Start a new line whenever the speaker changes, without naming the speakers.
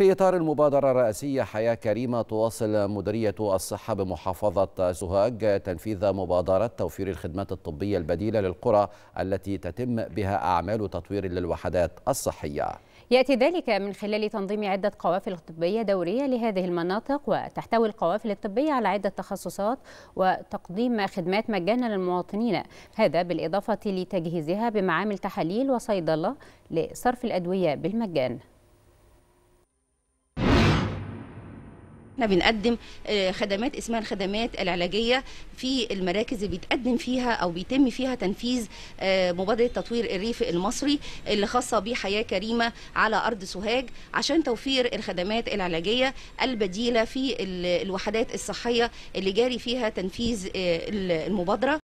في إطار المبادرة الرئاسية حياة كريمة تواصل مديرية الصحة بمحافظة سوهاج تنفيذ مبادرة توفير الخدمات الطبية البديلة للقرى التي تتم بها أعمال تطوير للوحدات الصحية
يأتي ذلك من خلال تنظيم عدة قوافل طبية دورية لهذه المناطق وتحتوي القوافل الطبية على عدة تخصصات وتقديم خدمات مجانا للمواطنين هذا بالإضافة لتجهيزها بمعامل تحاليل وصيدلة لصرف الأدوية بالمجان
احنا بنقدم آه، خدمات اسمها الخدمات العلاجيه في المراكز اللي بيتقدم فيها او بيتم فيها تنفيذ آه، مبادره تطوير الريف المصري اللي خاصه بحياه كريمه على ارض سوهاج عشان توفير الخدمات العلاجيه البديله في الوحدات الصحيه اللي جاري فيها تنفيذ آه، المبادره